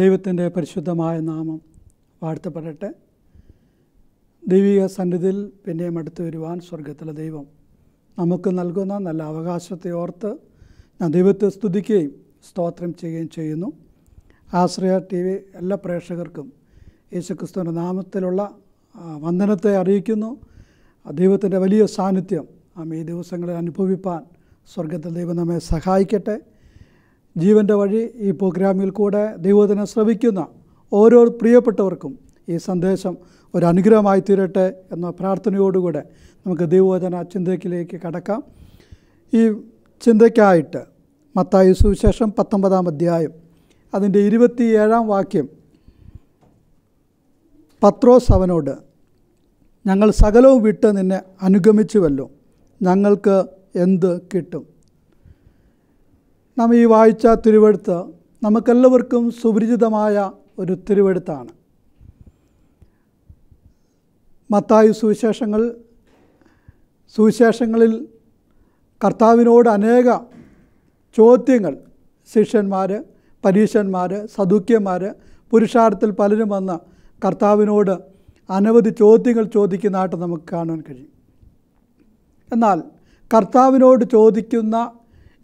ദൈവത്തിൻ്റെ പരിശുദ്ധമായ നാമം വാഴ്ത്തപ്പെടട്ടെ ദൈവിക സന്നിധിയിൽ പിന്നെയും അടുത്ത് വരുവാൻ സ്വർഗത്തിലെ ദൈവം നമുക്ക് നൽകുന്ന നല്ല അവകാശത്തെ ഓർത്ത് ഞാൻ ദൈവത്തെ സ്തുതിക്കുകയും സ്തോത്രം ചെയ്യുകയും ചെയ്യുന്നു ആശ്രയ ടി വി എല്ലാ പ്രേക്ഷകർക്കും യേശുക്രിസ്തുവിൻ്റെ നാമത്തിലുള്ള വന്ദനത്തെ അറിയിക്കുന്നു ദൈവത്തിൻ്റെ വലിയ സാന്നിധ്യം നാം ഈ ദിവസങ്ങളിൽ അനുഭവിപ്പാൻ സ്വർഗത്തിൽ ദൈവം നമ്മെ സഹായിക്കട്ടെ ജീവൻ്റെ വഴി ഈ പ്രോഗ്രാമിൽ കൂടെ ദൈവത്തിനെ ശ്രവിക്കുന്ന ഓരോ പ്രിയപ്പെട്ടവർക്കും ഈ സന്ദേശം ഒരു അനുഗ്രഹമായി തീരട്ടെ എന്ന പ്രാർത്ഥനയോടുകൂടെ നമുക്ക് ദൈവവചന ചിന്തയ്ക്കിലേക്ക് കടക്കാം ഈ ചിന്തയ്ക്കായിട്ട് മത്തായ സുവിശേഷം പത്തൊമ്പതാം അധ്യായം അതിൻ്റെ ഇരുപത്തിയേഴാം വാക്യം പത്രോസ് അവനോട് ഞങ്ങൾ സകലവും വിട്ട് നിന്നെ അനുഗമിച്ചുവല്ലോ ഞങ്ങൾക്ക് എന്ത് കിട്ടും നാം ഈ വായിച്ച തിരുവെടുത്ത് നമുക്കെല്ലാവർക്കും സുപരിചിതമായ ഒരു തിരുവെടുത്താണ് മത്തായു സുവിശേഷങ്ങൾ സുവിശേഷങ്ങളിൽ കർത്താവിനോട് അനേക ചോദ്യങ്ങൾ ശിഷ്യന്മാർ പരീക്ഷന്മാർ സദുഖ്യന്മാർ പുരുഷാർത്ഥത്തിൽ പലരും വന്ന് കർത്താവിനോട് അനവധി ചോദ്യങ്ങൾ ചോദിക്കുന്നതായിട്ട് നമുക്ക് കാണാൻ കഴിയും എന്നാൽ കർത്താവിനോട് ചോദിക്കുന്ന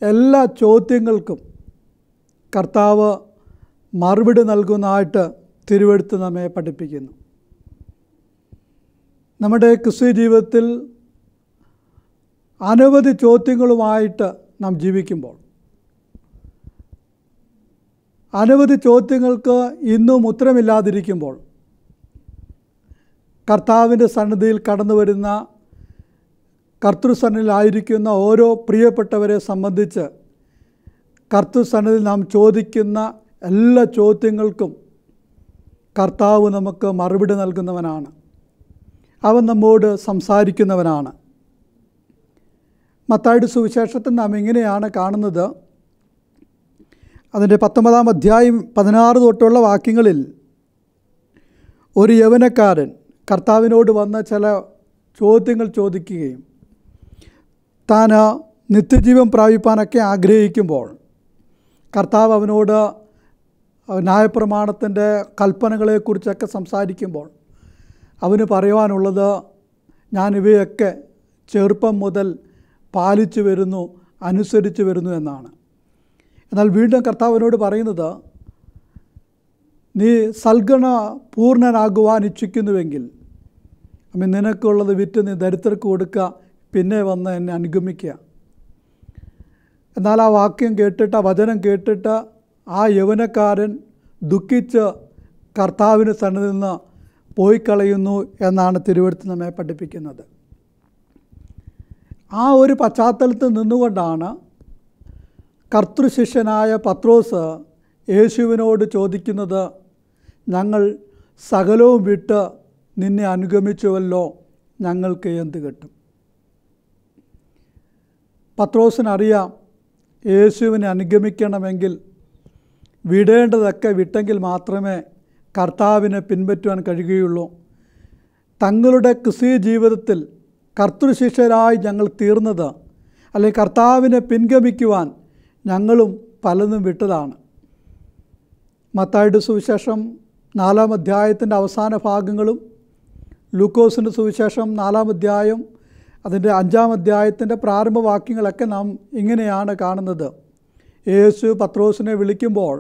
എല്ലാ ചോദ്യങ്ങൾക്കും കർത്താവ് മറുപടി നൽകുന്നതായിട്ട് തിരുവെടുത്ത് നമ്മെ പഠിപ്പിക്കുന്നു നമ്മുടെ ക്രിസ്തു ജീവിതത്തിൽ അനവധി ചോദ്യങ്ങളുമായിട്ട് നാം ജീവിക്കുമ്പോൾ അനവധി ചോദ്യങ്ങൾക്ക് ഇന്നും ഉത്തരമില്ലാതിരിക്കുമ്പോൾ കർത്താവിൻ്റെ സന്നിധിയിൽ കടന്നു വരുന്ന കർത്തൃസന്നിലായിരിക്കുന്ന ഓരോ പ്രിയപ്പെട്ടവരെ സംബന്ധിച്ച് കർത്തൃസന്നിൽ നാം ചോദിക്കുന്ന എല്ലാ ചോദ്യങ്ങൾക്കും കർത്താവ് നമുക്ക് മറുപടി നൽകുന്നവനാണ് അവൻ നമ്മോട് സംസാരിക്കുന്നവനാണ് മത്തായുടെ സുവിശേഷത്തിൽ നാം എങ്ങനെയാണ് കാണുന്നത് അതിൻ്റെ പത്തൊമ്പതാം അധ്യായം പതിനാറ് തൊട്ടുള്ള വാക്യങ്ങളിൽ ഒരു യവനക്കാരൻ കർത്താവിനോട് വന്ന ചില ചോദ്യങ്ങൾ ചോദിക്കുകയും താൻ നിത്യജീവൻ പ്രാപിപ്പാനൊക്കെ ആഗ്രഹിക്കുമ്പോൾ കർത്താവ് അവനോട് ന്യായപ്രമാണത്തിൻ്റെ കൽപ്പനകളെക്കുറിച്ചൊക്കെ സംസാരിക്കുമ്പോൾ അവന് പറയുവാനുള്ളത് ഞാനിവയൊക്കെ ചെറുപ്പം മുതൽ പാലിച്ചു വരുന്നു അനുസരിച്ച് വരുന്നു എന്നാണ് എന്നാൽ വീണ്ടും കർത്താവിനോട് പറയുന്നത് നീ സൽഗണ പൂർണ്ണനാകുവാൻ ഇച്ഛിക്കുന്നുവെങ്കിൽ നിനക്കുള്ളത് വിറ്റ് നീ ദരിദ്രർക്ക് കൊടുക്കുക പിന്നെ വന്ന് എന്നെ അനുഗമിക്കുക എന്നാൽ ആ വാക്യം കേട്ടിട്ട് ആ വചനം കേട്ടിട്ട് ആ യൗവനക്കാരൻ ദുഃഖിച്ച് കർത്താവിന് സന്നിധി നിന്ന് പോയി കളയുന്നു എന്നാണ് തിരുവനന്തപുരത്ത് നമ്മെ പഠിപ്പിക്കുന്നത് ആ ഒരു പശ്ചാത്തലത്തിൽ നിന്നുകൊണ്ടാണ് കർത്തൃശിഷ്യനായ പത്രോസ് യേശുവിനോട് ചോദിക്കുന്നത് ഞങ്ങൾ സകലവും വിട്ട് നിന്നെ അനുഗമിച്ചുവല്ലോ ഞങ്ങൾക്ക് എന്ത് കിട്ടും പത്രോസിനറിയാം യേശുവിനെ അനുഗമിക്കണമെങ്കിൽ വിടേണ്ടതൊക്കെ വിട്ടെങ്കിൽ മാത്രമേ കർത്താവിനെ പിൻപറ്റുവാൻ കഴിയുകയുള്ളൂ തങ്ങളുടെ ക്രിസ്തീയ ജീവിതത്തിൽ കർത്തൃശിഷ്യരായി ഞങ്ങൾ തീർന്നത് അല്ലെങ്കിൽ കർത്താവിനെ പിൻഗമിക്കുവാൻ ഞങ്ങളും പലതും വിട്ടതാണ് മത്തായിയുടെ സുവിശേഷം നാലാം അധ്യായത്തിൻ്റെ അവസാന ഭാഗങ്ങളും ലൂക്കോസിൻ്റെ സുവിശേഷം നാലാം അധ്യായം അതിൻ്റെ അഞ്ചാം അധ്യായത്തിൻ്റെ പ്രാരംഭ വാക്യങ്ങളൊക്കെ നാം ഇങ്ങനെയാണ് കാണുന്നത് യേശു പത്രോസിനെ വിളിക്കുമ്പോൾ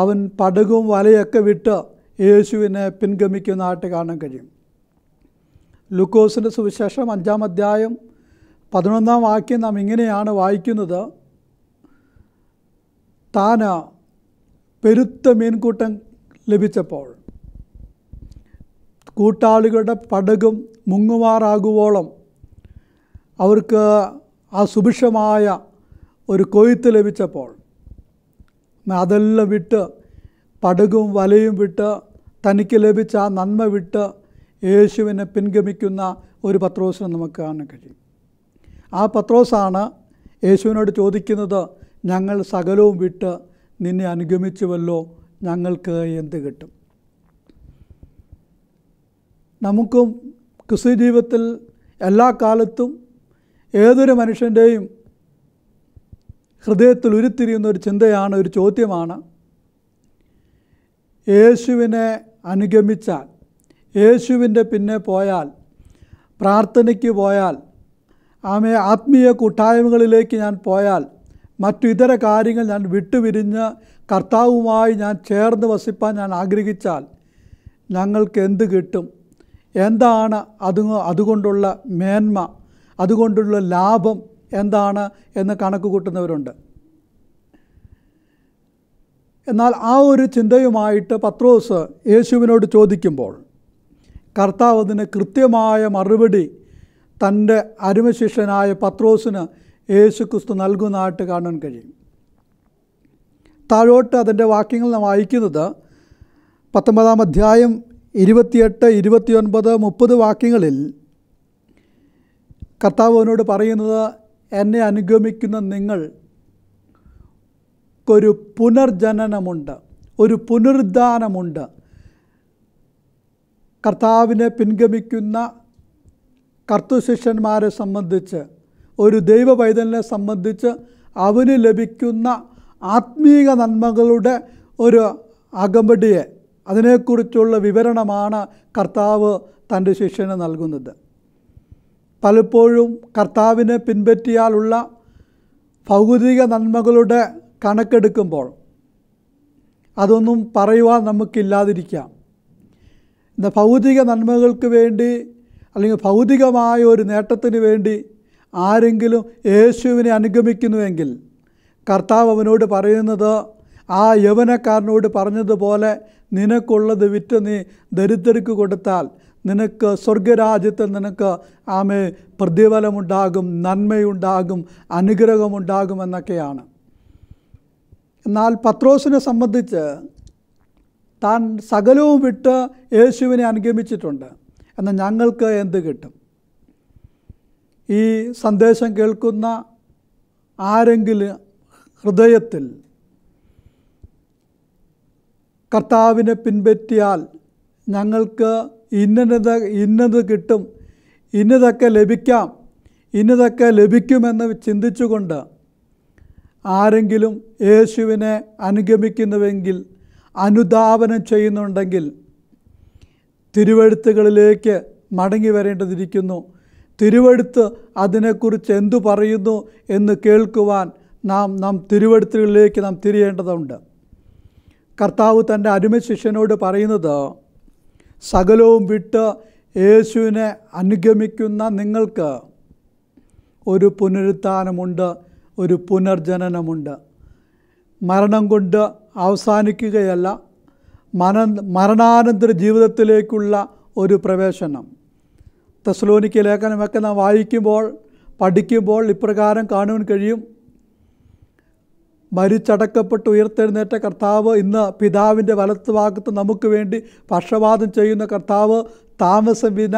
അവൻ പടകും വലയൊക്കെ വിട്ട് യേശുവിനെ പിൻഗമിക്കുന്നതായിട്ട് കാണാൻ കഴിയും ലുക്കോസിൻ്റെ സുവിശേഷം അഞ്ചാം അധ്യായം പതിനൊന്നാം വാക്യം നാം ഇങ്ങനെയാണ് വായിക്കുന്നത് താന പെരുത്ത മീൻകൂട്ടം ലഭിച്ചപ്പോൾ കൂട്ടാളികളുടെ പടകും മുങ്ങുമാറാകുവോളം അവർക്ക് ആ സുഭിക്ഷമായ ഒരു കൊയ്ത്ത് ലഭിച്ചപ്പോൾ അതെല്ലാം വിട്ട് പടുകും വലയും വിട്ട് തനിക്ക് ലഭിച്ച ആ നന്മ വിട്ട് യേശുവിനെ പിൻഗമിക്കുന്ന ഒരു പത്രോസിനെ നമുക്ക് കാണാൻ കഴിയും ആ പത്രോസാണ് യേശുവിനോട് ചോദിക്കുന്നത് ഞങ്ങൾ സകലവും വിട്ട് നിന്നെ അനുഗമിച്ചുവല്ലോ ഞങ്ങൾക്ക് എന്ത് കിട്ടും നമുക്കും ക്രിസ്തു ജീവിതത്തിൽ എല്ലാ കാലത്തും ഏതൊരു മനുഷ്യൻ്റെയും ഹൃദയത്തിൽ ഉരുത്തിരിയുന്ന ഒരു ചിന്തയാണ് ഒരു ചോദ്യമാണ് യേശുവിനെ അനുഗമിച്ചാൽ യേശുവിൻ്റെ പിന്നെ പോയാൽ പ്രാർത്ഥനയ്ക്ക് പോയാൽ ആമയ ആത്മീയ കൂട്ടായ്മകളിലേക്ക് ഞാൻ പോയാൽ മറ്റു ഇതര കാര്യങ്ങൾ ഞാൻ വിട്ടുപിരിഞ്ഞ് കർത്താവുമായി ഞാൻ ചേർന്ന് വസിപ്പാൻ ഞാൻ ആഗ്രഹിച്ചാൽ ഞങ്ങൾക്ക് എന്ത് കിട്ടും എന്താണ് അത് അതുകൊണ്ടുള്ള മേന്മ അതുകൊണ്ടുള്ള ലാഭം എന്താണ് എന്ന് കണക്ക് കൂട്ടുന്നവരുണ്ട് എന്നാൽ ആ ഒരു ചിന്തയുമായിട്ട് പത്രോസ് യേശുവിനോട് ചോദിക്കുമ്പോൾ കർത്താവ് അതിന് കൃത്യമായ മറുപടി തൻ്റെ അരുമശിഷ്യനായ പത്രോസിന് യേശു ക്രിസ്തു നൽകുന്നതായിട്ട് കാണാൻ കഴിയും താഴോട്ട് അതിൻ്റെ വാക്യങ്ങൾ നാം വായിക്കുന്നത് പത്തൊമ്പതാം അധ്യായം ഇരുപത്തിയെട്ട് ഇരുപത്തിയൊൻപത് മുപ്പത് വാക്യങ്ങളിൽ കർത്താവ് അവനോട് പറയുന്നത് എന്നെ അനുഗമിക്കുന്ന നിങ്ങൾക്കൊരു പുനർജനനമുണ്ട് ഒരു പുനരുദ്ധാനമുണ്ട് കർത്താവിനെ പിൻഗമിക്കുന്ന കർത്തുശിഷ്യന്മാരെ സംബന്ധിച്ച് ഒരു ദൈവ പൈതലിനെ സംബന്ധിച്ച് അവന് ലഭിക്കുന്ന ആത്മീക നന്മകളുടെ ഒരു അകമ്പടിയെ അതിനെക്കുറിച്ചുള്ള വിവരണമാണ് കർത്താവ് തൻ്റെ ശിഷ്യന് നൽകുന്നത് പലപ്പോഴും കർത്താവിനെ പിൻപറ്റിയാലുള്ള ഭൗതിക നന്മകളുടെ കണക്കെടുക്കുമ്പോൾ അതൊന്നും പറയുവാൻ നമുക്കില്ലാതിരിക്കാം ഇന്ന് ഭൗതിക നന്മകൾക്ക് വേണ്ടി അല്ലെങ്കിൽ ഭൗതികമായ ഒരു നേട്ടത്തിന് വേണ്ടി ആരെങ്കിലും യേശുവിനെ അനുഗമിക്കുന്നുവെങ്കിൽ കർത്താവ് അവനോട് പറയുന്നത് ആ യവനക്കാരനോട് പറഞ്ഞതുപോലെ നിനക്കുള്ളത് വിറ്റ് നീ ദരിദ്രർക്ക് കൊടുത്താൽ നിനക്ക് സ്വർഗരാജ്യത്തിൽ നിനക്ക് ആമെ പ്രതിഫലമുണ്ടാകും നന്മയുണ്ടാകും അനുഗ്രഹമുണ്ടാകും എന്നൊക്കെയാണ് എന്നാൽ പത്രോസിനെ സംബന്ധിച്ച് താൻ സകലവും വിട്ട് യേശുവിനെ അനുഗമിച്ചിട്ടുണ്ട് എന്നാൽ ഞങ്ങൾക്ക് എന്ത് കിട്ടും ഈ സന്ദേശം കേൾക്കുന്ന ആരെങ്കിലും ഹൃദയത്തിൽ കർത്താവിനെ പിൻപറ്റിയാൽ ഞങ്ങൾക്ക് ഇന്നത് ഇന്നത് കിട്ടും ഇന്നതൊക്കെ ലഭിക്കാം ഇന്നതൊക്കെ ലഭിക്കുമെന്ന് ചിന്തിച്ചുകൊണ്ട് ആരെങ്കിലും യേശുവിനെ അനുഗമിക്കുന്നുവെങ്കിൽ അനുദാപനം ചെയ്യുന്നുണ്ടെങ്കിൽ തിരുവഴുത്തുകളിലേക്ക് മടങ്ങി വരേണ്ടതിരിക്കുന്നു തിരുവഴുത്ത് അതിനെക്കുറിച്ച് എന്തു പറയുന്നു എന്ന് കേൾക്കുവാൻ നാം നാം തിരുവഴുത്തുകളിലേക്ക് നാം തിരിയേണ്ടതുണ്ട് കർത്താവ് തൻ്റെ അരുമ ശിഷ്യനോട് പറയുന്നത് സകലവും വിട്ട് യേശുവിനെ അനുഗമിക്കുന്ന നിങ്ങൾക്ക് ഒരു പുനരുത്ഥാനമുണ്ട് ഒരു പുനർജനനമുണ്ട് മരണം കൊണ്ട് അവസാനിക്കുകയല്ല മന മരണാനന്തര ജീവിതത്തിലേക്കുള്ള ഒരു പ്രവേശനം തെസ്ലോനിക്ക് ലേഖനമൊക്കെ നാം വായിക്കുമ്പോൾ പഠിക്കുമ്പോൾ ഇപ്രകാരം കാണുവാൻ കഴിയും മരിച്ചടക്കപ്പെട്ട് ഉയർത്തെഴുന്നേറ്റ കർത്താവ് ഇന്ന് പിതാവിൻ്റെ വലത്തുഭാഗത്ത് നമുക്ക് വേണ്ടി പക്ഷപാതം ചെയ്യുന്ന കർത്താവ് താമസം വിന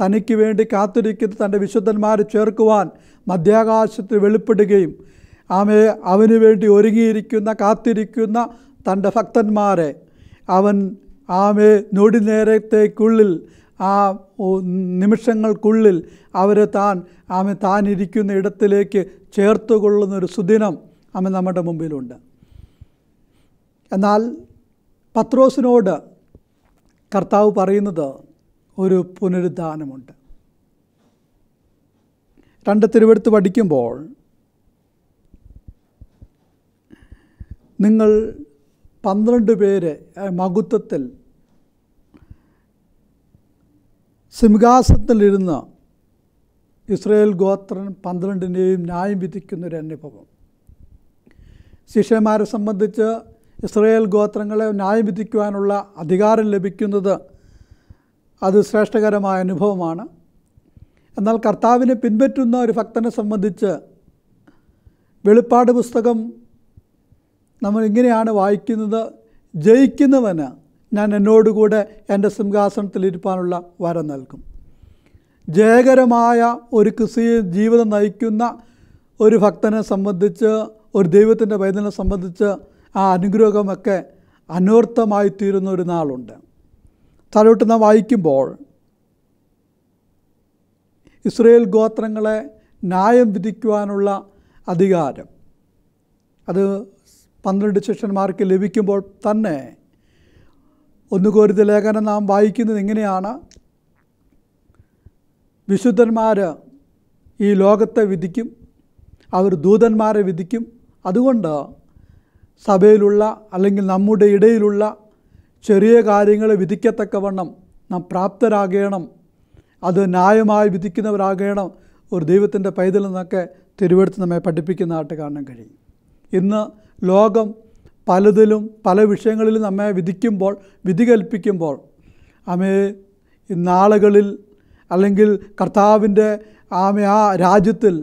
തനിക്ക് വേണ്ടി കാത്തിരിക്കുന്ന തൻ്റെ വിശുദ്ധന്മാരെ ചേർക്കുവാൻ മധ്യാകാശത്തിൽ വെളിപ്പെടുകയും ആമയെ അവന് വേണ്ടി ഒരുങ്ങിയിരിക്കുന്ന കാത്തിരിക്കുന്ന തൻ്റെ ഭക്തന്മാരെ അവൻ ആമെ നൊടിനേരത്തേക്കുള്ളിൽ ആ നിമിഷങ്ങൾക്കുള്ളിൽ അവരെ താൻ ആമെ താനിരിക്കുന്ന ഇടത്തിലേക്ക് ചേർത്തുകൊള്ളുന്നൊരു ഒരു സുദിനം അമ്മ നമ്മുടെ മുമ്പിലുണ്ട് എന്നാൽ പത്രോസിനോട് കർത്താവ് പറയുന്നത് ഒരു പുനരുദ്ധാനമുണ്ട് രണ്ട് തിരുവെടുത്ത് പഠിക്കുമ്പോൾ നിങ്ങൾ പന്ത്രണ്ട് പേര് മകുത്വത്തിൽ സിംഹാസനത്തിലിരുന്ന് ഇസ്രയേൽ ഗോത്രൻ പന്ത്രണ്ടിനെയും ന്യായം വിധിക്കുന്നൊരു അനുഭവം ശിഷ്യന്മാരെ സംബന്ധിച്ച് ഇസ്രയേൽ ഗോത്രങ്ങളെ വിധിക്കുവാനുള്ള അധികാരം ലഭിക്കുന്നത് അത് ശ്രേഷ്ഠകരമായ അനുഭവമാണ് എന്നാൽ കർത്താവിനെ പിൻപറ്റുന്ന ഒരു ഭക്തനെ സംബന്ധിച്ച് വെളിപ്പാട് പുസ്തകം നമ്മൾ ഇങ്ങനെയാണ് വായിക്കുന്നത് ജയിക്കുന്നവന് ഞാൻ എന്നോടുകൂടെ എൻ്റെ സിംഹാസനത്തിൽ ഇരുപ്പാനുള്ള വരം നൽകും ജയകരമായ ഒരു കൃഷി ജീവിതം നയിക്കുന്ന ഒരു ഭക്തനെ സംബന്ധിച്ച് ഒരു ദൈവത്തിൻ്റെ വൈദ്യനെ സംബന്ധിച്ച് ആ അനുഗ്രഹമൊക്കെ തീരുന്ന ഒരു നാളുണ്ട് തലോട്ട് നാം വായിക്കുമ്പോൾ ഇസ്രയേൽ ഗോത്രങ്ങളെ ന്യായം വിധിക്കുവാനുള്ള അധികാരം അത് പന്ത്രണ്ട് ശിഷ്യന്മാർക്ക് ലഭിക്കുമ്പോൾ തന്നെ ഒന്നുകോരിത ലേഖനം നാം വായിക്കുന്നത് എങ്ങനെയാണ് വിശുദ്ധന്മാർ ഈ ലോകത്തെ വിധിക്കും അവർ ദൂതന്മാരെ വിധിക്കും അതുകൊണ്ട് സഭയിലുള്ള അല്ലെങ്കിൽ നമ്മുടെ ഇടയിലുള്ള ചെറിയ കാര്യങ്ങളെ വിധിക്കത്തക്കവണ്ണം നാം പ്രാപ്തരാകണം അത് ന്യായമായി വിധിക്കുന്നവരാകണം ഒരു ദൈവത്തിൻ്റെ പൈതൽ നിന്നൊക്കെ തിരുവെടുത്ത് നമ്മെ പഠിപ്പിക്കുന്നതായിട്ട് കാണാൻ കഴിയും ഇന്ന് ലോകം പലതിലും പല വിഷയങ്ങളിലും നമ്മെ വിധിക്കുമ്പോൾ വിധി കൽപ്പിക്കുമ്പോൾ അമ്മേ നാളുകളിൽ അല്ലെങ്കിൽ കർത്താവിൻ്റെ ആമ ആ രാജ്യത്തിൽ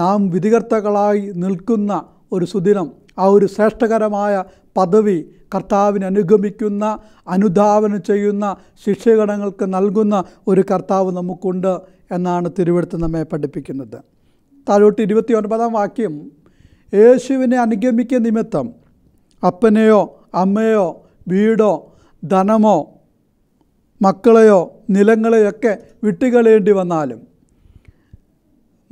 നാം വിധികർത്തകളായി നിൽക്കുന്ന ഒരു സുദിനം ആ ഒരു ശ്രേഷ്ഠകരമായ പദവി കർത്താവിന് അനുഗമിക്കുന്ന അനുധാവനം ചെയ്യുന്ന ശിഷ്യഗണങ്ങൾക്ക് നൽകുന്ന ഒരു കർത്താവ് നമുക്കുണ്ട് എന്നാണ് തിരുവെടുത്ത് നമ്മെ പഠിപ്പിക്കുന്നത് താഴോട്ട് ഇരുപത്തി ഒൻപതാം വാക്യം യേശുവിനെ അനുഗമിക്ക നിമിത്തം അപ്പനെയോ അമ്മയോ വീടോ ധനമോ മക്കളെയോ നിലങ്ങളെയൊക്കെ വിട്ടുകളയേണ്ടി വന്നാലും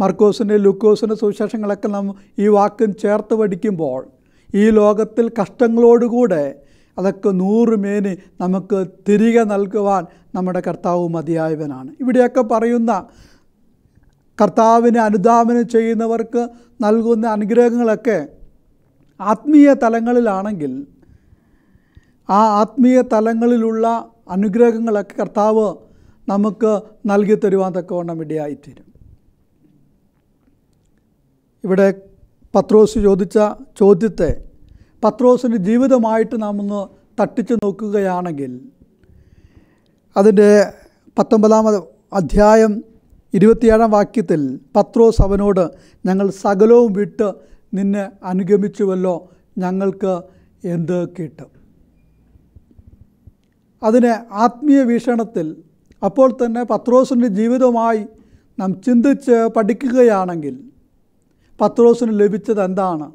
മർക്കോസിൻ്റെ ലൂക്കോസിൻ്റെ സുവിശേഷങ്ങളൊക്കെ നാം ഈ വാക്കും ചേർത്ത് പഠിക്കുമ്പോൾ ഈ ലോകത്തിൽ കഷ്ടങ്ങളോടുകൂടെ അതൊക്കെ നൂറുമേന് നമുക്ക് തിരികെ നൽകുവാൻ നമ്മുടെ കർത്താവ് മതിയായവനാണ് ഇവിടെയൊക്കെ പറയുന്ന കർത്താവിനെ അനുദാപനം ചെയ്യുന്നവർക്ക് നൽകുന്ന അനുഗ്രഹങ്ങളൊക്കെ ആത്മീയ തലങ്ങളിലാണെങ്കിൽ ആ ആത്മീയ തലങ്ങളിലുള്ള അനുഗ്രഹങ്ങളൊക്കെ കർത്താവ് നമുക്ക് നൽകി തരുവാൻ തക്കവണ്ണം ഇടയായിത്തീരും ഇവിടെ പത്രോസ് ചോദിച്ച ചോദ്യത്തെ പത്രോസിൻ്റെ ജീവിതമായിട്ട് നാം ഒന്ന് തട്ടിച്ചു നോക്കുകയാണെങ്കിൽ അതിൻ്റെ പത്തൊമ്പതാമത് അധ്യായം ഇരുപത്തിയേഴാം വാക്യത്തിൽ പത്രോസ് അവനോട് ഞങ്ങൾ സകലവും വിട്ട് നിന്നെ അനുഗമിച്ചുവല്ലോ ഞങ്ങൾക്ക് എന്ത് കിട്ടും അതിന് ആത്മീയ വീക്ഷണത്തിൽ അപ്പോൾ തന്നെ പത്രോസിൻ്റെ ജീവിതമായി നാം ചിന്തിച്ച് പഠിക്കുകയാണെങ്കിൽ പത്രോസിന് ലഭിച്ചത് എന്താണ്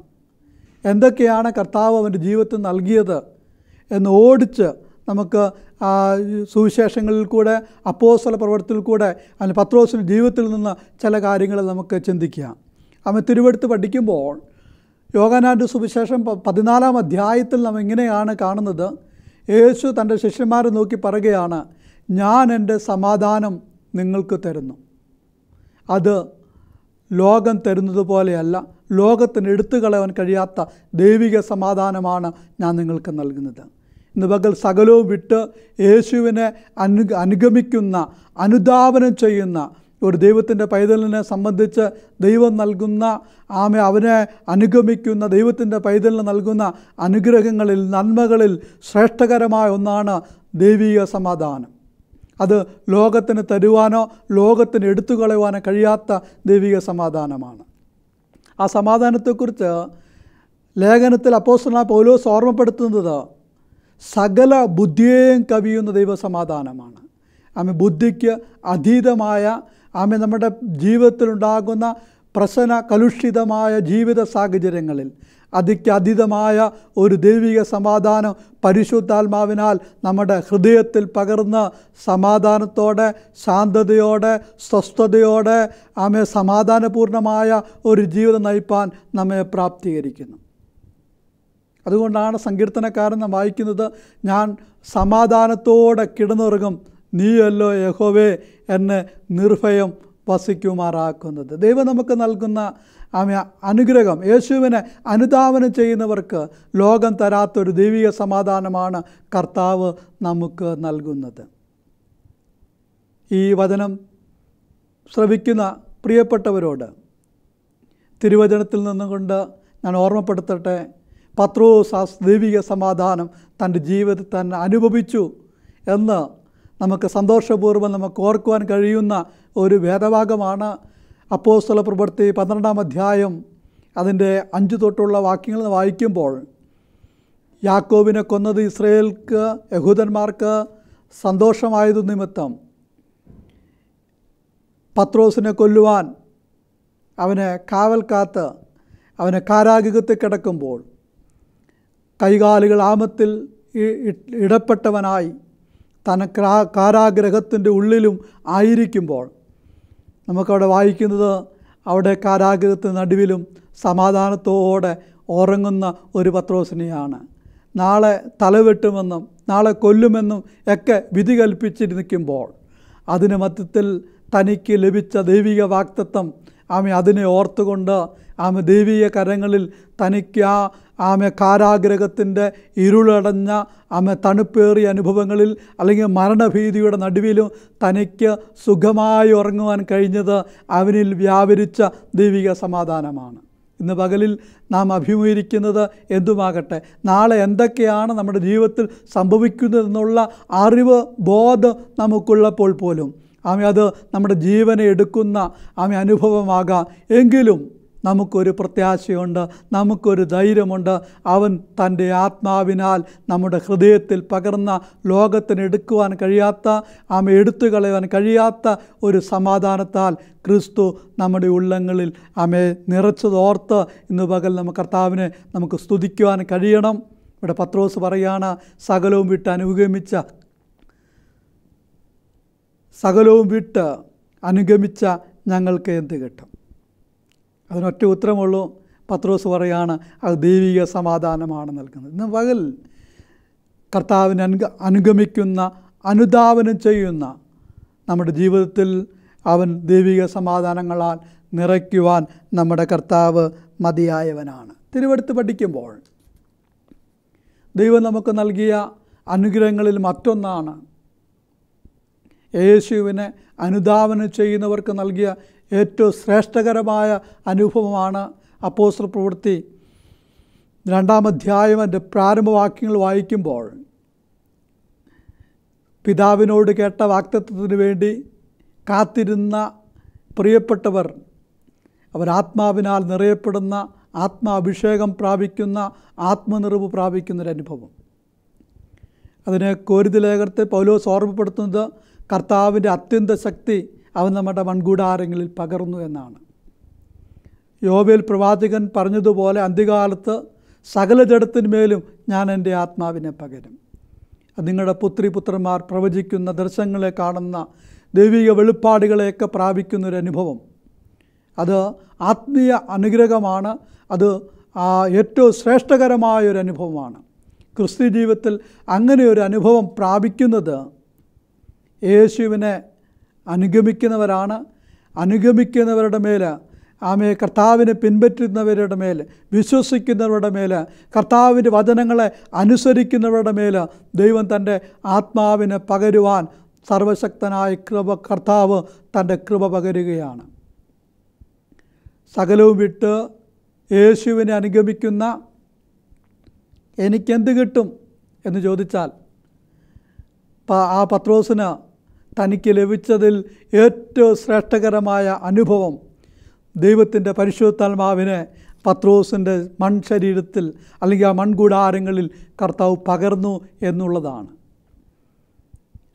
എന്തൊക്കെയാണ് കർത്താവ് അവൻ്റെ ജീവിതത്തിൽ നൽകിയത് എന്ന് ഓടിച്ച് നമുക്ക് സുവിശേഷങ്ങളിൽ കൂടെ അപ്പോസ്വല പ്രവർത്തനത്തിൽ കൂടെ അല്ലെങ്കിൽ പത്രോസിൻ്റെ ജീവിതത്തിൽ നിന്ന് ചില കാര്യങ്ങൾ നമുക്ക് ചിന്തിക്കാം അവൻ തിരുവെടുത്ത് പഠിക്കുമ്പോൾ യോഗനാൻ്റെ സുവിശേഷം പതിനാലാം അധ്യായത്തിൽ നാം ഇങ്ങനെയാണ് കാണുന്നത് യേശു തൻ്റെ ശിഷ്യന്മാരെ നോക്കി പറയുകയാണ് ഞാൻ എൻ്റെ സമാധാനം നിങ്ങൾക്ക് തരുന്നു അത് ലോകം തരുന്നത് പോലെയല്ല ലോകത്തിന് എടുത്തു കളയാൻ കഴിയാത്ത ദൈവിക സമാധാനമാണ് ഞാൻ നിങ്ങൾക്ക് നൽകുന്നത് ഇന്ന് പകൽ സകലവും വിട്ട് യേശുവിനെ അനു അനുഗമിക്കുന്ന അനുധാവനം ചെയ്യുന്ന ഒരു ദൈവത്തിൻ്റെ പൈതലിനെ സംബന്ധിച്ച് ദൈവം നൽകുന്ന ആമെ അവനെ അനുഗമിക്കുന്ന ദൈവത്തിൻ്റെ പൈതലിന് നൽകുന്ന അനുഗ്രഹങ്ങളിൽ നന്മകളിൽ ശ്രേഷ്ഠകരമായ ഒന്നാണ് ദൈവിക സമാധാനം അത് ലോകത്തിന് തരുവാനോ ലോകത്തിന് എടുത്തു കളയുവാനോ കഴിയാത്ത ദൈവിക സമാധാനമാണ് ആ സമാധാനത്തെക്കുറിച്ച് ലേഖനത്തിൽ അപ്പോസ്റ്റന പൗലോസ് ഓർമ്മപ്പെടുത്തുന്നത് സകല ബുദ്ധിയെയും കവിയുന്ന ദൈവസമാധാനമാണ് ആമ ബുദ്ധിക്ക് അതീതമായ ആമ നമ്മുടെ ജീവിതത്തിലുണ്ടാകുന്ന പ്രസന കലുഷിതമായ ജീവിത സാഹചര്യങ്ങളിൽ അതിക്കതീതമായ ഒരു ദൈവിക സമാധാനം പരിശുദ്ധാത്മാവിനാൽ നമ്മുടെ ഹൃദയത്തിൽ പകർന്ന് സമാധാനത്തോടെ ശാന്തതയോടെ സ്വസ്ഥതയോടെ ആമെ സമാധാനപൂർണമായ ഒരു ജീവിതം നയിപ്പാൻ നമ്മെ പ്രാപ്തീകരിക്കുന്നു അതുകൊണ്ടാണ് സങ്കീർത്തനക്കാരൻ നാം വായിക്കുന്നത് ഞാൻ സമാധാനത്തോടെ കിടന്നുറങ്ങും നീയല്ലോ യഹോവേ എന്നെ നിർഭയം വസിക്കുമാറാക്കുന്നത് ദൈവം നമുക്ക് നൽകുന്ന അനുഗ്രഹം യേശുവിനെ അനുധാവനം ചെയ്യുന്നവർക്ക് ലോകം തരാത്തൊരു ദൈവിക സമാധാനമാണ് കർത്താവ് നമുക്ക് നൽകുന്നത് ഈ വചനം ശ്രവിക്കുന്ന പ്രിയപ്പെട്ടവരോട് തിരുവചനത്തിൽ നിന്നുകൊണ്ട് ഞാൻ ഓർമ്മപ്പെടുത്തട്ടെ പത്രോ സാസ് ദൈവിക സമാധാനം തൻ്റെ ജീവിതത്തിൽ തന്നെ അനുഭവിച്ചു എന്ന് നമുക്ക് സന്തോഷപൂർവ്വം നമുക്ക് ഓർക്കുവാൻ കഴിയുന്ന ഒരു വേദഭാഗമാണ് അപ്പോസ്തല പ്രവൃത്തി പന്ത്രണ്ടാം അധ്യായം അതിൻ്റെ അഞ്ച് തൊട്ടുള്ള വാക്യങ്ങൾ വായിക്കുമ്പോൾ യാക്കോബിനെ കൊന്നത് ഇസ്രയേൽക്ക് യഹൂദന്മാർക്ക് സന്തോഷമായതു നിമിത്തം പത്രോസിനെ കൊല്ലുവാൻ അവനെ കാവൽ കാത്ത് അവനെ കാരാഗ്രഹത്തിൽ കിടക്കുമ്പോൾ കൈകാലുകൾ ആമത്തിൽ ഇടപ്പെട്ടവനായി തന കാരാഗ്രഹത്തിൻ്റെ ഉള്ളിലും ആയിരിക്കുമ്പോൾ നമുക്കവിടെ വായിക്കുന്നത് അവിടെ കാരാഗ്രഹത്തിന് നടുവിലും സമാധാനത്തോടെ ഉറങ്ങുന്ന ഒരു പത്രോസിനെയാണ് നാളെ തലവെട്ടുമെന്നും നാളെ കൊല്ലുമെന്നും ഒക്കെ വിധി കൽപ്പിച്ചിരിക്കുമ്പോൾ അതിന് മധ്യത്തിൽ തനിക്ക് ലഭിച്ച ദൈവിക വാക്തത്വം ആമ അതിനെ ഓർത്തുകൊണ്ട് ആമ ദൈവിക കരങ്ങളിൽ തനിക്ക് ആ ആമെ കാരാഗ്രഹത്തിൻ്റെ ഇരുളടഞ്ഞ ആമെ തണുപ്പേറിയ അനുഭവങ്ങളിൽ അല്ലെങ്കിൽ മരണഭീതിയുടെ നടുവിലും തനിക്ക് സുഖമായി ഉറങ്ങുവാൻ കഴിഞ്ഞത് അവനിൽ വ്യാപരിച്ച ദൈവിക സമാധാനമാണ് ഇന്ന് പകലിൽ നാം അഭിമുഖീകരിക്കുന്നത് എന്തുമാകട്ടെ നാളെ എന്തൊക്കെയാണ് നമ്മുടെ ജീവിതത്തിൽ സംഭവിക്കുന്നതെന്നുള്ള അറിവ് ബോധം നമുക്കുള്ളപ്പോൾ പോലും ആമെ അത് നമ്മുടെ ജീവനെ എടുക്കുന്ന ആമെ അനുഭവമാകാം എങ്കിലും നമുക്കൊരു പ്രത്യാശയുണ്ട് നമുക്കൊരു ധൈര്യമുണ്ട് അവൻ തൻ്റെ ആത്മാവിനാൽ നമ്മുടെ ഹൃദയത്തിൽ പകർന്ന ലോകത്തിനെടുക്കുവാൻ കഴിയാത്ത ആമ എടുത്തു കളയുവാൻ കഴിയാത്ത ഒരു സമാധാനത്താൽ ക്രിസ്തു നമ്മുടെ ഉള്ളങ്ങളിൽ ആമയെ നിറച്ചതോർത്ത് ഇന്ന് പകൽ നമുക്ക് കർത്താവിനെ നമുക്ക് സ്തുതിക്കുവാൻ കഴിയണം ഇവിടെ പത്രോസ് പറയാണ് സകലവും വിട്ട് അനുഗമിച്ച സകലവും വിട്ട് അനുഗമിച്ച ഞങ്ങൾക്ക് എന്ത് കിട്ടും അതിനൊറ്റ ഉത്തരമുള്ളൂ പത്രോസ് പറയാണ് അത് ദൈവിക സമാധാനമാണ് നൽകുന്നത് ഇന്ന് പകൽ കർത്താവിനെ അനുഗ അനുഗമിക്കുന്ന അനുദാപനം ചെയ്യുന്ന നമ്മുടെ ജീവിതത്തിൽ അവൻ ദൈവിക സമാധാനങ്ങളാൽ നിറയ്ക്കുവാൻ നമ്മുടെ കർത്താവ് മതിയായവനാണ് തിരുവെടുത്ത് പഠിക്കുമ്പോൾ ദൈവം നമുക്ക് നൽകിയ അനുഗ്രഹങ്ങളിൽ മറ്റൊന്നാണ് യേശുവിനെ അനുദാപനം ചെയ്യുന്നവർക്ക് നൽകിയ ഏറ്റവും ശ്രേഷ്ഠകരമായ അനുഭവമാണ് അപ്പോസ്റ്റർ പ്രവൃത്തി രണ്ടാം അധ്യായം എൻ്റെ പ്രാരംഭവാക്യങ്ങൾ വായിക്കുമ്പോൾ പിതാവിനോട് കേട്ട വാക്തത്വത്തിന് വേണ്ടി കാത്തിരുന്ന പ്രിയപ്പെട്ടവർ അവർ ആത്മാവിനാൽ നിറയപ്പെടുന്ന ആത്മാഭിഷേകം പ്രാപിക്കുന്ന ആത്മനിറവ് പ്രാപിക്കുന്നൊരനുഭവം അതിനെ കോരിതി പൗലോസ് ഓർമ്മപ്പെടുത്തുന്നത് കർത്താവിൻ്റെ അത്യന്ത ശക്തി അവൻ നമ്മുടെ മൺകൂടാരങ്ങളിൽ പകർന്നു എന്നാണ് യോബേൽ പ്രവാചകൻ പറഞ്ഞതുപോലെ അന്ത്യകാലത്ത് സകല ജഡത്തിന്മേലും ഞാൻ എൻ്റെ ആത്മാവിനെ പകരും നിങ്ങളുടെ പുത്രി പുത്രന്മാർ പ്രവചിക്കുന്ന ദർശനങ്ങളെ കാണുന്ന ദൈവിക വെളിപ്പാടുകളെയൊക്കെ പ്രാപിക്കുന്നൊരനുഭവം അത് ആത്മീയ അനുഗ്രഹമാണ് അത് ഏറ്റവും ശ്രേഷ്ഠകരമായൊരനുഭവമാണ് ഒരു ജീവിതത്തിൽ അങ്ങനെയൊരു അനുഭവം പ്രാപിക്കുന്നത് യേശുവിനെ അനുഗമിക്കുന്നവരാണ് അനുഗമിക്കുന്നവരുടെ മേൽ ആമേ കർത്താവിനെ പിൻപറ്റുന്നവരുടെ മേൽ വിശ്വസിക്കുന്നവരുടെ മേൽ കർത്താവിൻ്റെ വചനങ്ങളെ അനുസരിക്കുന്നവരുടെ മേൽ ദൈവം തൻ്റെ ആത്മാവിനെ പകരുവാൻ സർവശക്തനായ കൃപ കർത്താവ് തൻ്റെ കൃപ പകരുകയാണ് സകലവും വിട്ട് യേശുവിനെ അനുഗമിക്കുന്ന എനിക്കെന്ത് കിട്ടും എന്ന് ചോദിച്ചാൽ ആ പത്രോസിന് തനിക്ക് ലഭിച്ചതിൽ ഏറ്റവും ശ്രേഷ്ഠകരമായ അനുഭവം ദൈവത്തിൻ്റെ പരിശുദ്ധാത്മാവിനെ പത്രോസിൻ്റെ മൺശരീരത്തിൽ അല്ലെങ്കിൽ ആ മൺകൂടാരങ്ങളിൽ കർത്താവ് പകർന്നു എന്നുള്ളതാണ്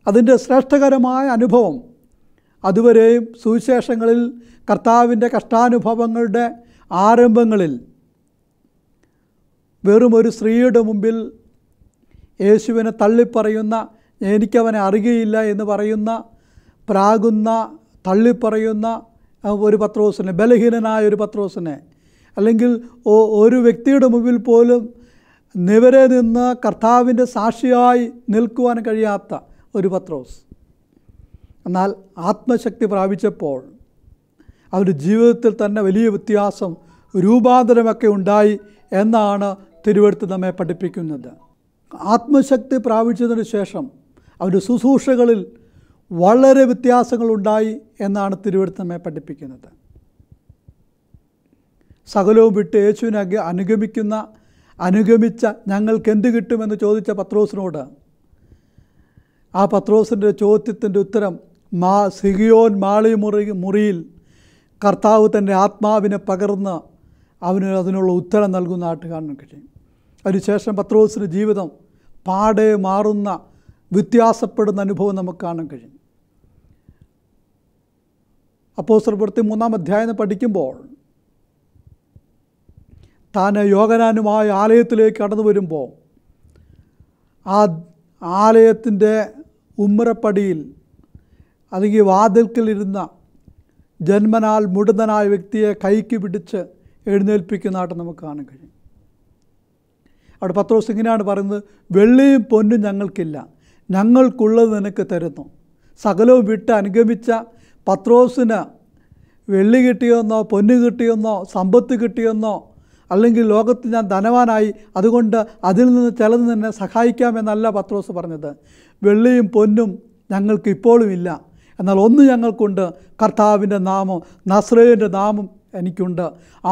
അതിൻ്റെ ശ്രേഷ്ഠകരമായ അനുഭവം അതുവരെയും സുവിശേഷങ്ങളിൽ കർത്താവിൻ്റെ കഷ്ടാനുഭവങ്ങളുടെ ആരംഭങ്ങളിൽ വെറുമൊരു സ്ത്രീയുടെ മുമ്പിൽ യേശുവിനെ തള്ളിപ്പറയുന്ന എനിക്കവനെ അറിയുകയില്ല എന്ന് പറയുന്ന പ്രാകുന്ന തള്ളിപ്പറയുന്ന ഒരു പത്രോസിനെ ബലഹീനനായ ഒരു പത്രോസിനെ അല്ലെങ്കിൽ ഒരു വ്യക്തിയുടെ മുമ്പിൽ പോലും നിവരെ നിന്ന് കർത്താവിൻ്റെ സാക്ഷിയായി നിൽക്കുവാൻ കഴിയാത്ത ഒരു പത്രോസ് എന്നാൽ ആത്മശക്തി പ്രാപിച്ചപ്പോൾ അവരുടെ ജീവിതത്തിൽ തന്നെ വലിയ വ്യത്യാസം രൂപാന്തരമൊക്കെ ഉണ്ടായി എന്നാണ് തിരുവെടുത്ത് നമ്മെ പഠിപ്പിക്കുന്നത് ആത്മശക്തി പ്രാപിച്ചതിന് ശേഷം അവരുടെ ശുശ്രൂഷകളിൽ വളരെ വ്യത്യാസങ്ങളുണ്ടായി എന്നാണ് തിരുവെടുത്ത് നമ്മെ പഠിപ്പിക്കുന്നത് സകലവും വിട്ട് യേശുവിനെ അനുഗമിക്കുന്ന അനുഗമിച്ച ഞങ്ങൾക്ക് എന്ത് കിട്ടുമെന്ന് ചോദിച്ച പത്രോസിനോട് ആ പത്രോസിൻ്റെ ചോദ്യത്തിൻ്റെ ഉത്തരം മാ സിഗിയോൻ മാളി മുറി മുറിയിൽ കർത്താവ് തൻ്റെ ആത്മാവിനെ പകർന്ന് അവന് അതിനുള്ള ഉത്തരം നൽകുന്നതായിട്ട് കാണാൻ കഴിയും അതിനുശേഷം പത്രോസിൻ്റെ ജീവിതം പാടെ മാറുന്ന വ്യത്യാസപ്പെടുന്ന അനുഭവം നമുക്ക് കാണാൻ കഴിയും അപ്പോൾ പ്രവൃത്തി മൂന്നാം അധ്യായം പഠിക്കുമ്പോൾ താൻ യോഗനാനുമായ ആലയത്തിലേക്ക് കടന്നു വരുമ്പോൾ ആ ആലയത്തിൻ്റെ ഉമ്മറപ്പടിയിൽ അല്ലെങ്കിൽ വാതിൽക്കലിരുന്ന ജന്മനാൽ മുടുന്നനായ വ്യക്തിയെ കൈക്ക് പിടിച്ച് എഴുന്നേൽപ്പിക്കുന്നതായിട്ട് നമുക്ക് കാണാൻ കഴിയും അവിടെ പത്രോസ് ഇങ്ങനെയാണ് പറയുന്നത് വെള്ളിയും പൊന്നും ഞങ്ങൾക്കില്ല ഞങ്ങൾക്കുള്ളത് നിനക്ക് തരുന്നു സകലവും വിട്ട് അനുഗമിച്ച പത്രോസിന് വെള്ളി കിട്ടിയെന്നോ പൊന്ന് കിട്ടിയെന്നോ സമ്പത്ത് കിട്ടിയെന്നോ അല്ലെങ്കിൽ ലോകത്ത് ഞാൻ ധനവാനായി അതുകൊണ്ട് അതിൽ നിന്ന് ചിലത് നിന്നെ സഹായിക്കാമെന്നല്ല പത്രോസ് പറഞ്ഞത് വെള്ളിയും പൊന്നും ഞങ്ങൾക്ക് ഇപ്പോഴും ഇല്ല എന്നാൽ ഒന്ന് ഞങ്ങൾക്കുണ്ട് കർത്താവിൻ്റെ നാമം നസ്രേൻ്റെ നാമം എനിക്കുണ്ട്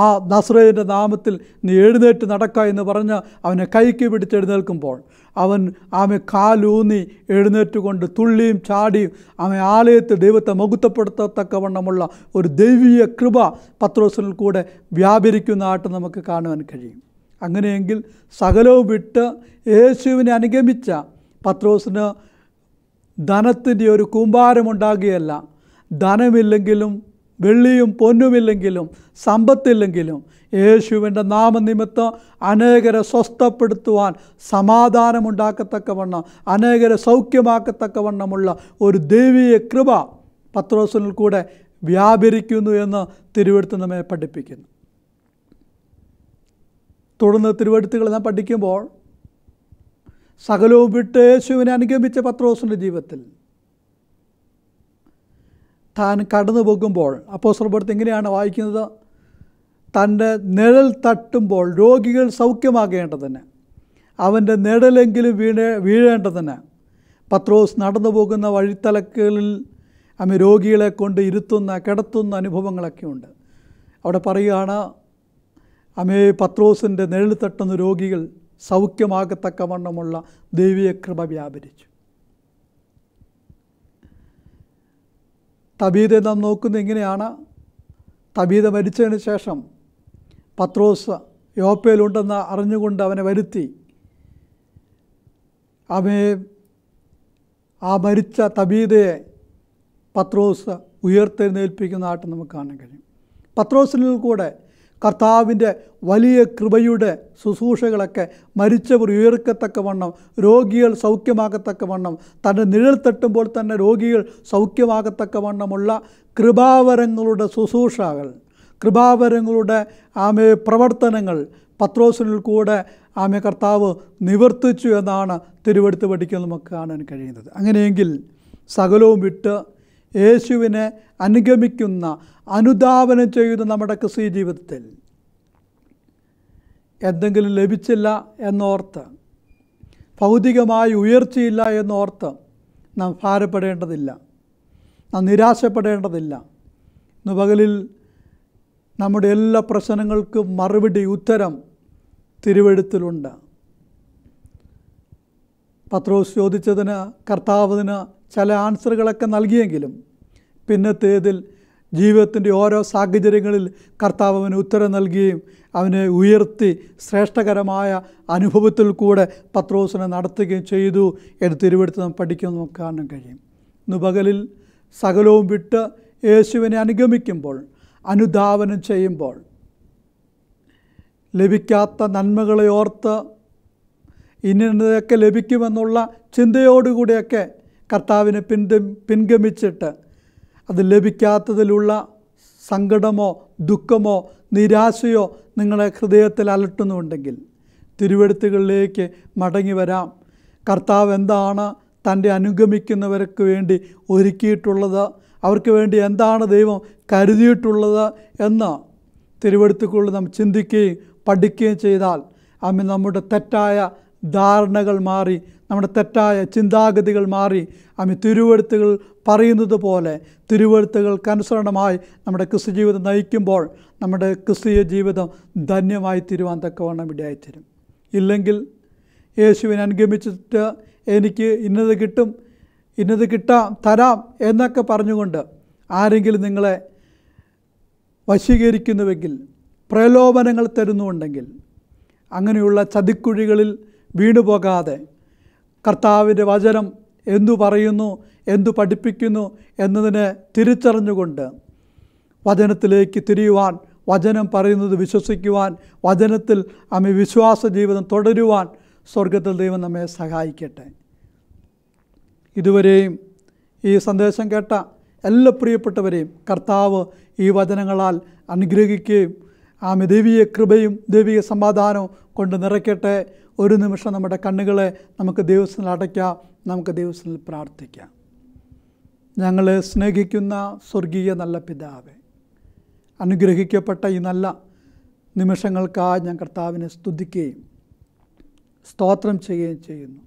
ആ നസ്രേൻ്റെ നാമത്തിൽ നീ എഴുന്നേറ്റ് നടക്കുക എന്ന് പറഞ്ഞ് അവനെ കൈക്ക് പിടിച്ചെഴുന്നേൽക്കുമ്പോൾ അവൻ ആമെ കാലൂന്നി എഴുന്നേറ്റുകൊണ്ട് തുള്ളിയും ചാടിയും ആമെ ആലയത്തെ ദൈവത്തെ മകുത്തപ്പെടുത്തത്തക്കവണ്ണമുള്ള ഒരു ദൈവീയ കൃപ പത്രോസിൽ കൂടെ വ്യാപരിക്കുന്നതായിട്ട് നമുക്ക് കാണുവാൻ കഴിയും അങ്ങനെയെങ്കിൽ സകലവും വിട്ട് യേശുവിനെ അനുഗമിച്ച പത്രോസിന് ധനത്തിൻ്റെ ഒരു കൂമ്പാരമുണ്ടാകുകയല്ല ധനമില്ലെങ്കിലും വെള്ളിയും പൊന്നുമില്ലെങ്കിലും സമ്പത്തില്ലെങ്കിലും യേശുവിൻ്റെ നാമനിമിത്തം അനേകരെ സ്വസ്ഥപ്പെടുത്തുവാൻ സമാധാനമുണ്ടാക്കത്തക്കവണ്ണം അനേകരെ സൗഖ്യമാക്കത്തക്കവണ്ണമുള്ള ഒരു ദൈവീയ കൃപ പത്രോസിനിൽ കൂടെ വ്യാപരിക്കുന്നു എന്ന് തിരുവെടുത്ത് നമ്മെ പഠിപ്പിക്കുന്നു തുടർന്ന് തിരുവെടുത്തുകൾ നാം പഠിക്കുമ്പോൾ സകലവും വിട്ട് യേശുവിനെ അനുഗമിച്ച പത്രോസിൻ്റെ ജീവിതത്തിൽ താൻ കടന്നു പോകുമ്പോൾ അപ്പോസ്തലപ്പെടുത്ത് എങ്ങനെയാണ് വായിക്കുന്നത് തൻ്റെ നിഴൽ തട്ടുമ്പോൾ രോഗികൾ സൗഖ്യമാകേണ്ടതിന് അവൻ്റെ നിഴലെങ്കിലും വീഴ വീഴേണ്ടതിന് പത്രോസ് നടന്നു പോകുന്ന വഴിത്തലക്കുകളിൽ അമ്മ രോഗികളെ കൊണ്ട് ഇരുത്തുന്ന കിടത്തുന്ന അനുഭവങ്ങളൊക്കെ ഉണ്ട് അവിടെ പറയുകയാണ് അമ്മേ പത്രോസിൻ്റെ നിഴൽ തട്ടുന്ന രോഗികൾ സൗഖ്യമാകത്തക്കവണ്ണമുള്ള ദൈവീയ കൃപ വ്യാപരിച്ചു തബീതെ നാം നോക്കുന്നത് എങ്ങനെയാണ് തബീത മരിച്ചതിന് ശേഷം പത്രോസ് യോപ്പയിലുണ്ടെന്ന് അറിഞ്ഞുകൊണ്ട് അവനെ വരുത്തി അവയെ ആ മരിച്ച തബീതയെ പത്രോസ് ഉയർത്തെഴുന്നേൽപ്പിക്കുന്നതായിട്ട് നമുക്ക് കാണാൻ കഴിയും പത്രോസിൽ കൂടെ കർത്താവിൻ്റെ വലിയ കൃപയുടെ ശുശ്രൂഷകളൊക്കെ മരിച്ചവർ ഉയർക്കത്തക്കവണ്ണം രോഗികൾ വണ്ണം തൻ്റെ നിഴൽ തട്ടുമ്പോൾ തന്നെ രോഗികൾ വണ്ണമുള്ള കൃപാവരങ്ങളുടെ ശുശ്രൂഷകൾ കൃപാവരങ്ങളുടെ ആമെ പ്രവർത്തനങ്ങൾ പത്രോസിനിൽ കൂടെ ആമെ കർത്താവ് നിവർത്തിച്ചു എന്നാണ് തിരുവെടുത്ത് പഠിക്കാൻ നമുക്ക് കാണാൻ കഴിയുന്നത് അങ്ങനെയെങ്കിൽ സകലവും വിട്ട് യേശുവിനെ അനുഗമിക്കുന്ന അനുധാവനം ചെയ്യുന്ന നമ്മുടെ ക്രിസ്തീയ ജീവിതത്തിൽ എന്തെങ്കിലും ലഭിച്ചില്ല എന്നോർത്ത് ഭൗതികമായി ഉയർച്ചയില്ല എന്നോർത്ത് നാം ഭാരപ്പെടേണ്ടതില്ല നാം നിരാശപ്പെടേണ്ടതില്ല ഇന്ന് പകലിൽ നമ്മുടെ എല്ലാ പ്രശ്നങ്ങൾക്കും മറുപടി ഉത്തരം തിരുവെടുത്തിലുണ്ട് പത്രോസ് ചോദിച്ചതിന് കർത്താവിന് ചില ആൻസറുകളൊക്കെ നൽകിയെങ്കിലും പിന്നത്തേതിൽ ജീവിതത്തിൻ്റെ ഓരോ സാഹചര്യങ്ങളിൽ കർത്താവ് അവന് ഉത്തരം നൽകുകയും അവനെ ഉയർത്തി ശ്രേഷ്ഠകരമായ അനുഭവത്തിൽ കൂടെ പത്രോസിനെ നടത്തുകയും ചെയ്തു എന്ന് തിരുവെടുത്ത് നാം പഠിക്കാൻ നമുക്ക് കാണാൻ കഴിയും ഇന്ന് പകലിൽ സകലവും വിട്ട് യേശുവിനെ അനുഗമിക്കുമ്പോൾ അനുധാവനം ചെയ്യുമ്പോൾ ലഭിക്കാത്ത നന്മകളെ ഓർത്ത് ഇന്നതൊക്കെ ലഭിക്കുമെന്നുള്ള ചിന്തയോടുകൂടിയൊക്കെ കർത്താവിനെ പിന്ത പിൻഗമിച്ചിട്ട് അത് ലഭിക്കാത്തതിലുള്ള സങ്കടമോ ദുഃഖമോ നിരാശയോ നിങ്ങളുടെ ഹൃദയത്തിൽ അലട്ടുന്നുണ്ടെങ്കിൽ തിരുവെടുത്തുകളിലേക്ക് മടങ്ങി വരാം കർത്താവ് എന്താണ് തൻ്റെ അനുഗമിക്കുന്നവർക്ക് വേണ്ടി ഒരുക്കിയിട്ടുള്ളത് അവർക്ക് വേണ്ടി എന്താണ് ദൈവം കരുതിയിട്ടുള്ളത് എന്ന് തിരുവെടുത്തുകളിൽ നാം ചിന്തിക്കുകയും പഠിക്കുകയും ചെയ്താൽ അമ്മ നമ്മുടെ തെറ്റായ ധാരണകൾ മാറി നമ്മുടെ തെറ്റായ ചിന്താഗതികൾ മാറി അമി തിരുവഴുത്തുകൾ പറയുന്നത് പോലെ തിരുവഴുത്തുകൾക്കനുസരണമായി നമ്മുടെ ക്രിസ്തു ജീവിതം നയിക്കുമ്പോൾ നമ്മുടെ ക്രിസ്തീയ ജീവിതം ധന്യമായി തീരുവാൻ തക്കവണ്ണം ഇടയായിത്തരും ഇല്ലെങ്കിൽ യേശുവിനെ അനുഗമിച്ചിട്ട് എനിക്ക് ഇന്നത് കിട്ടും ഇന്നത് കിട്ടാം തരാം എന്നൊക്കെ പറഞ്ഞുകൊണ്ട് ആരെങ്കിലും നിങ്ങളെ വശീകരിക്കുന്നുവെങ്കിൽ പ്രലോഭനങ്ങൾ തരുന്നുണ്ടെങ്കിൽ അങ്ങനെയുള്ള ചതിക്കുഴികളിൽ വീണുപോകാതെ കർത്താവിൻ്റെ വചനം എന്തു പറയുന്നു എന്തു പഠിപ്പിക്കുന്നു എന്നതിനെ തിരിച്ചറിഞ്ഞുകൊണ്ട് വചനത്തിലേക്ക് തിരിയുവാൻ വചനം പറയുന്നത് വിശ്വസിക്കുവാൻ വചനത്തിൽ അമി വിശ്വാസ ജീവിതം തുടരുവാൻ സ്വർഗത്തിൽ ദൈവം നമ്മെ സഹായിക്കട്ടെ ഇതുവരെയും ഈ സന്ദേശം കേട്ട എല്ലാ പ്രിയപ്പെട്ടവരെയും കർത്താവ് ഈ വചനങ്ങളാൽ അനുഗ്രഹിക്കുകയും ആമി ദൈവീയ കൃപയും ദൈവിക സമാധാനവും കൊണ്ട് നിറയ്ക്കട്ടെ ഒരു നിമിഷം നമ്മുടെ കണ്ണുകളെ നമുക്ക് ദൈവസ്ഥനിൽ അടയ്ക്കാം നമുക്ക് ദൈവസ്ഥനിൽ പ്രാർത്ഥിക്കാം ഞങ്ങളെ സ്നേഹിക്കുന്ന സ്വർഗീയ നല്ല പിതാവെ അനുഗ്രഹിക്കപ്പെട്ട ഈ നല്ല നിമിഷങ്ങൾക്കായി ഞാൻ കർത്താവിനെ സ്തുതിക്കുകയും സ്തോത്രം ചെയ്യുകയും ചെയ്യുന്നു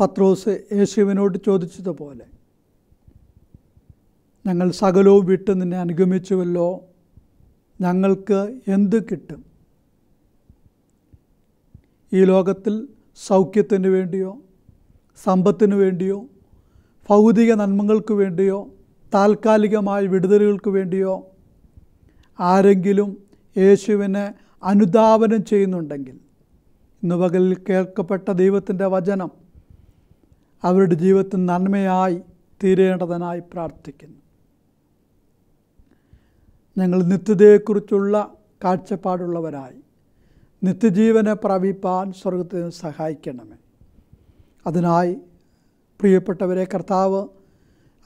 പത്രോസ് യേശുവിനോട് ചോദിച്ചതുപോലെ ഞങ്ങൾ സകലവും വിട്ട് നിന്നെ അനുഗമിച്ചുവല്ലോ ഞങ്ങൾക്ക് എന്ത് കിട്ടും ഈ ലോകത്തിൽ സൗഖ്യത്തിന് വേണ്ടിയോ സമ്പത്തിന് വേണ്ടിയോ ഭൗതിക നന്മകൾക്ക് വേണ്ടിയോ താൽക്കാലികമായ വിടുതലുകൾക്ക് വേണ്ടിയോ ആരെങ്കിലും യേശുവിനെ അനുധാവനം ചെയ്യുന്നുണ്ടെങ്കിൽ ഇന്ന് പകലിൽ കേൾക്കപ്പെട്ട ദൈവത്തിൻ്റെ വചനം അവരുടെ ജീവിതത്തിൽ നന്മയായി തീരേണ്ടതിനായി പ്രാർത്ഥിക്കുന്നു ഞങ്ങൾ നിത്യതയെക്കുറിച്ചുള്ള കാഴ്ചപ്പാടുള്ളവരായി നിത്യജീവനെ പ്രാപിപ്പാൻ സ്വർഗത്തിൽ സഹായിക്കണമേ അതിനായി പ്രിയപ്പെട്ടവരെ കർത്താവ്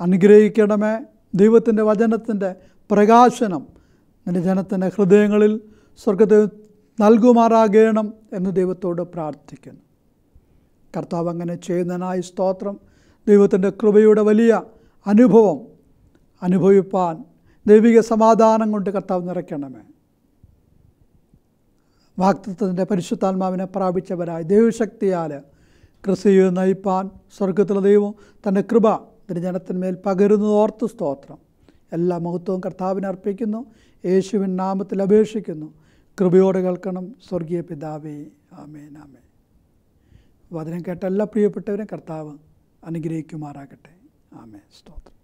അനുഗ്രഹിക്കണമേ ദൈവത്തിൻ്റെ വചനത്തിൻ്റെ പ്രകാശനം നിൻ്റെ ജനത്തിൻ്റെ ഹൃദയങ്ങളിൽ സ്വർഗത്തിൽ നൽകുമാറാകണം എന്ന് ദൈവത്തോട് പ്രാർത്ഥിക്കുന്നു കർത്താവ് അങ്ങനെ ചെയ്യുന്നതിനായി സ്തോത്രം ദൈവത്തിൻ്റെ കൃപയുടെ വലിയ അനുഭവം അനുഭവിപ്പാൻ ദൈവിക സമാധാനം കൊണ്ട് കർത്താവ് നിറയ്ക്കണമേ വാക്തത്വത്തിൻ്റെ പരിശുദ്ധാത്മാവിനെ പ്രാപിച്ചവരായി ദൈവശക്തിയാൽ ക്രിസ്തു നയിപ്പാൻ സ്വർഗത്തിലെ ദൈവം തൻ്റെ കൃപ തിരുജനത്തിന്മേൽ പകരുന്നു ഓർത്ത് സ്തോത്രം എല്ലാ മഹത്വവും കർത്താവിന് അർപ്പിക്കുന്നു യേശുവിൻ നാമത്തിൽ അപേക്ഷിക്കുന്നു കൃപയോടെ കേൾക്കണം സ്വർഗീയ പിതാവേ ആമേൻ ആമേ വചനം കേട്ട എല്ലാ പ്രിയപ്പെട്ടവരും കർത്താവ് അനുഗ്രഹിക്കുമാറാകട്ടെ ആമേ സ്തോത്രം